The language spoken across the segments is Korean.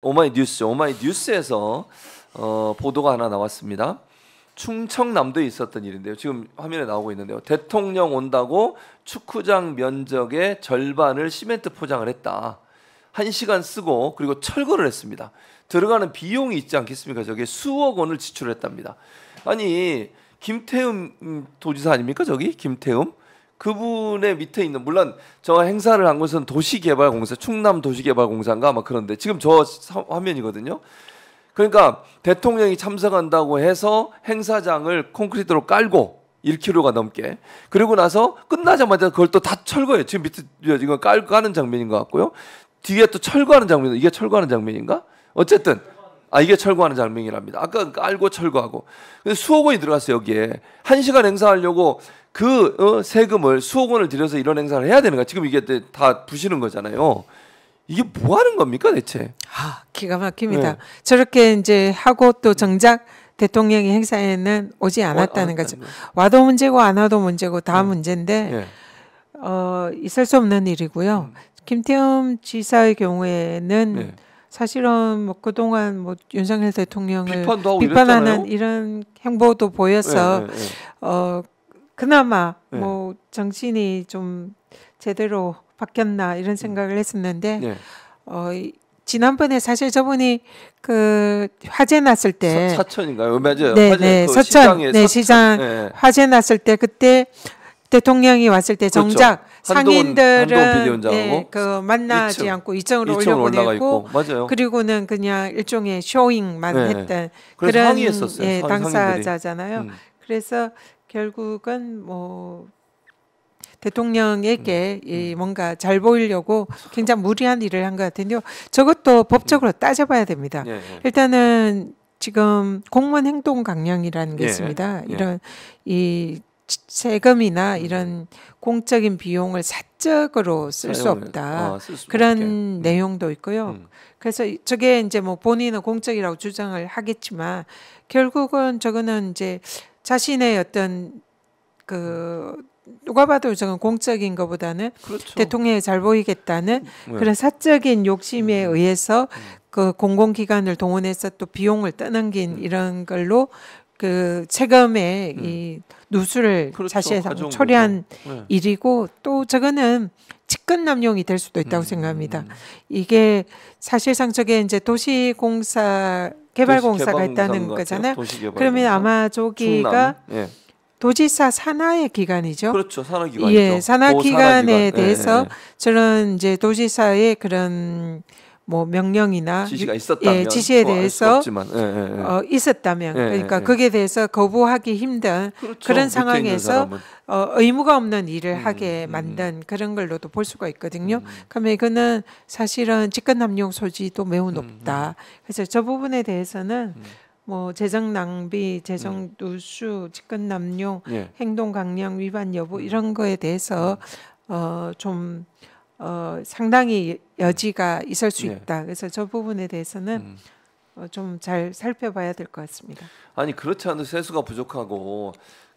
오마이 뉴스, 오마이 뉴스에서 어, 보도가 하나 나왔습니다. 충청남도에 있었던 일인데요. 지금 화면에 나오고 있는데요. 대통령 온다고 축구장 면적의 절반을 시멘트 포장을 했다. 한 시간 쓰고 그리고 철거를 했습니다. 들어가는 비용이 있지 않겠습니까? 저게 수억 원을 지출했답니다. 아니 김태흠 도지사 아닙니까? 저기 김태흠 그분의 밑에 있는 물론 저 행사를 한 곳은 도시개발공사 충남 도시개발공사인가 막마 그런데 지금 저 화면이거든요. 그러니까 대통령이 참석한다고 해서 행사장을 콘크리트로 깔고 1km가 넘게 그리고 나서 끝나자마자 그걸 또 다 철거해요. 지금 밑에 이건 깔 까는 장면인 것 같고요. 뒤에 또 철거하는 장면 이게 철거하는 장면인가? 어쨌든 아, 이게 철거하는 장면이랍니다. 아까 깔고 철거하고. 수억 원이 들어갔어요, 여기에. 한 시간 행사하려고 그 어, 세금을 수억 원을 들여서 이런 행사를 해야 되는 거 지금 이게 네, 다 부시는 거잖아요. 이게 뭐 하는 겁니까, 대체? 아, 기가 막힙니다. 네. 저렇게 이제 하고 또 정작 대통령이 행사에는 오지 어, 않았다는 와, 아, 거죠. 아, 아, 와도 문제고 안 와도 문제고 다 네. 문제인데 네. 어, 있을 수 없는 일이고요. 음. 김태흠 지사의 경우에는 사실은 뭐 그동안 뭐 윤석열 대통령을 비판하는 이런 행보도 보여서 네, 어 그나마 뭐 정신이 좀 제대로 바뀌었나 이런 음. 생각을 했었는데 어 지난번에 사실 저분이 그 화재 났을 때 사, 천인가요 맞아요. 네, 네, 그 서천, 시장에 네, 서천. 시장 네. 화재 났을 때 그때 대통령이 왔을 때 그렇죠. 정작 그렇죠. 상인들은 한동훈 네, 그 만나지 2층, 않고 2층으로 올려보내고 그리고는 그냥 일종의 쇼잉만 네. 했던 그런 예, 당사자잖아요. 음. 그래서 결국은 뭐 대통령에게 음. 이 음. 뭔가 잘 보이려고 굉장히 무리한 일을 한 것 같은데요. 저것도 법적으로 음. 따져봐야 됩니다. 예, 예. 일단은 지금 공무원 행동 강령이라는 게 예, 있습니다. 예. 이런 이 세금이나 음. 이런 공적인 비용을 사적으로 쓸 수 없다. 아, 쓸 그런 음. 내용도 있고요. 음. 그래서 저게 이제 뭐 본인은 공적이라고 주장을 하겠지만 결국은 저거는 이제 자신의 어떤 그 누가 봐도 저건 공적인 것보다는 그렇죠. 대통령이 잘 보이겠다는 음. 네. 그런 사적인 욕심에 음. 의해서 음. 그 공공기관을 동원해서 또 비용을 떠넘긴 이런 걸로 그 체감의 음. 이 누수를 그렇죠. 자시해서 그 처리한 네. 일이고 또 저거는 직권 남용이 될 수도 있다고 음. 생각합니다. 이게 사실상 저게 이제 도시공사 개발공사가 있다는 거잖아요. 그러면 아마 저기가 예. 도지사 산하의 기관이죠. 그렇죠. 산하 기관이죠. 예, 산하 기관에 산하 기관. 예, 대해서 예, 저는 이제 도지사의 그런 뭐 명령이나 지시가 있었다면 예, 지시에 뭐 대해서 예, 예, 예, 어, 있었다면 예, 그러니까 예, 거기에 대해서 거부하기 힘든 그렇죠. 그런 상황에서 어, 의무가 없는 일을 음, 하게 음, 음. 만든 그런 걸로도 볼 수가 있거든요. 음. 그러면 이거는 사실은 직권남용 소지도 매우 음, 높다. 그래서 저 부분에 대해서는 뭐 재정 낭비, 재정 누수, 직권 남용, 행동 강령 위반 여부 이런 거에 대해서 어, 좀 어, 상당히 여지가 있을 수 네. 있다. 그래서 저 부분에 대해서는 음. 어, 좀잘 살펴봐야 될 것 같습니다. 아니 그렇지 않아도 세수가 부족하고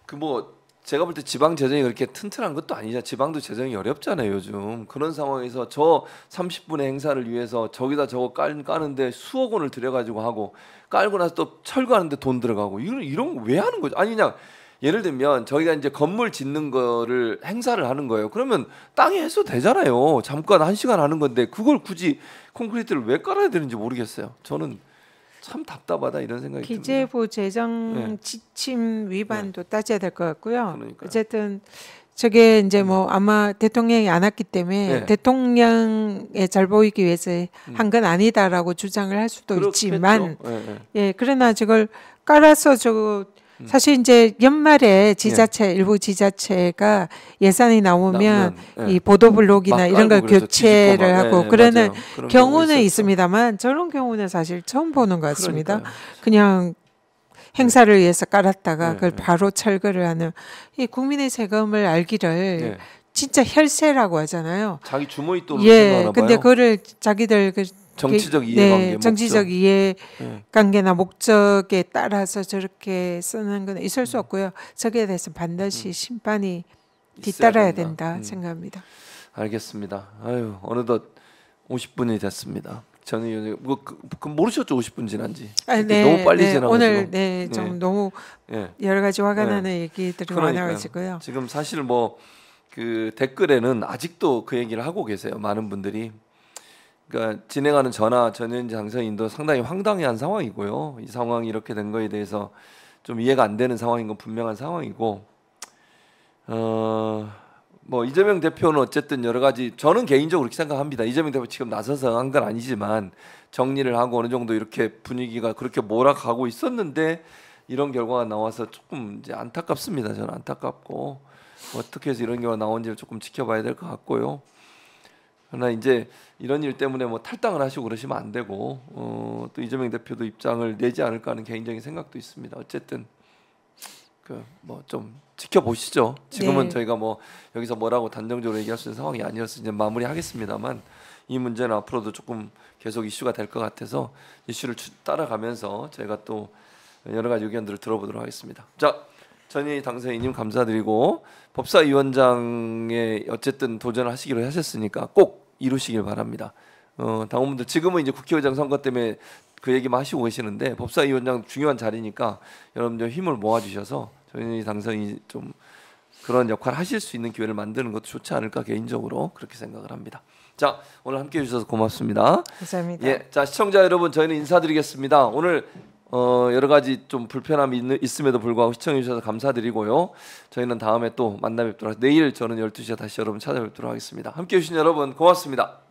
그 뭐 제가 볼 때 지방 재정이 그렇게 튼튼한 것도 아니잖 지방도 재정이 어렵잖아요 요즘. 그런 상황에서 저 30분의 행사를 위해서 저기다 저거 깔, 까는데 수억 원을 들여가지고 하고 깔고 나서 또 철거하는데 돈 들어가고 이런 이런 거 왜 하는 거죠? 아니 그냥 예를 들면 저희가 이제 건물 짓는 거를 행사를 하는 거예요. 그러면 땅에 해서 되잖아요. 잠깐 한 시간 하는 건데 그걸 굳이 콘크리트를 왜 깔아야 되는지 모르겠어요. 저는 참 답답하다 이런 생각이 듭니다. 기재부 재정 네. 지침 위반도 네. 따져야 될 것 같고요. 그러니까요. 어쨌든 저게 이제 뭐 음. 아마 대통령이 안 왔기 때문에 네. 대통령에 잘 보이기 위해서 음. 한건 아니다라고 주장을 할 수도 그렇겠죠. 있지만 네, 네. 예 그러나 저걸 깔아서 저 음. 사실 이제 연말에 지자체 예. 일부 지자체가 예산이 나오면 나, 예. 이 보도 블록이나 이런 걸 교체를 하고 예, 예 그러는 경우는 있습니다만 저런 경우는 사실 처음 보는 것 같습니다. 그러니까요. 그냥 행사를 위해서 깔았다가 예, 그걸 예. 바로 철거를 하는 이 국민의 세금을 알기를 진짜 혈세라고 하잖아요. 자기 주머니 돈으로 예, 근데 그거를 자기들 그 정치적 이해관계, 네, 정치적 이해관계나 목적에 따라서 저렇게 쓰는 건 있을 수 없고요. 저기에 대해서 반드시 음. 심판이 뒤따라야 된다 음. 생각합니다. 알겠습니다. 아유 어느덧 50분이 됐습니다. 저는 뭐 그, 그 모르셨죠 50분 지난지 아, 네, 너무 빨리 네, 지나가지고 오늘 네좀 네. 네. 너무 예. 여러 가지 화가 네. 나는 얘기들이 많아가지고요. 지금 사실 뭐그 댓글에는 아직도 그 얘기를 하고 계세요 많은 분들이 그러니까 진행하는 전화 전현 장성인도 상당히 황당해한 상황이고요. 이 상황이 이렇게 된 거에 대해서 좀 이해가 안 되는 상황인 건 분명한 상황이고 어, 뭐 이재명 대표는 어쨌든 여러 가지 저는 개인적으로 그렇게 생각합니다. 이재명 대표 지금 나서서 한 건 아니지만 정리를 하고 어느 정도 이렇게 분위기가 그렇게 몰아가고 있었는데 이런 결과가 나와서 조금 이제 안타깝습니다. 저는 안타깝고 어떻게 해서 이런 경우가 나온지를 조금 지켜봐야 될 것 같고요. 그러나 이제 이런 일 때문에 뭐 탈당을 하시고 그러시면 안 되고 어, 또 이재명 대표도 입장을 내지 않을까 하는 개인적인 생각도 있습니다. 어쨌든 그 뭐 좀 지켜보시죠. 지금은 네. 저희가 뭐 여기서 뭐라고 단정적으로 얘기할 수 있는 상황이 아니어서 이제 마무리하겠습니다만 이 문제는 앞으로도 조금 계속 이슈가 될 것 같아서 이슈를 따라가면서 제가 또 여러 가지 의견들을 들어보도록 하겠습니다. 자, 전희 당선인님 감사드리고 법사위원장에 어쨌든 도전하시기로 하셨으니까 꼭 이루시길 바랍니다. 어, 당원분들 지금은 이제 국회의장 선거 때문에 그 얘기만 하시고 계시는데 법사위원장 중요한 자리니까 여러분들 힘을 모아주셔서 저희 당선이 좀 그런 역할 하실 수 있는 기회를 만드는 것도 좋지 않을까 개인적으로 그렇게 생각을 합니다. 자 오늘 함께해 주셔서 고맙습니다. 감사합니다. 예, 자 시청자 여러분 저희는 인사드리겠습니다. 오늘 어, 여러 가지 좀 불편함이 있, 있음에도 불구하고 시청해 주셔서 감사드리고요. 저희는 다음에 또 만나 뵙도록 내일 저는 12시에 다시 여러분 찾아뵙도록 하겠습니다. 함께 해 주신 여러분 고맙습니다.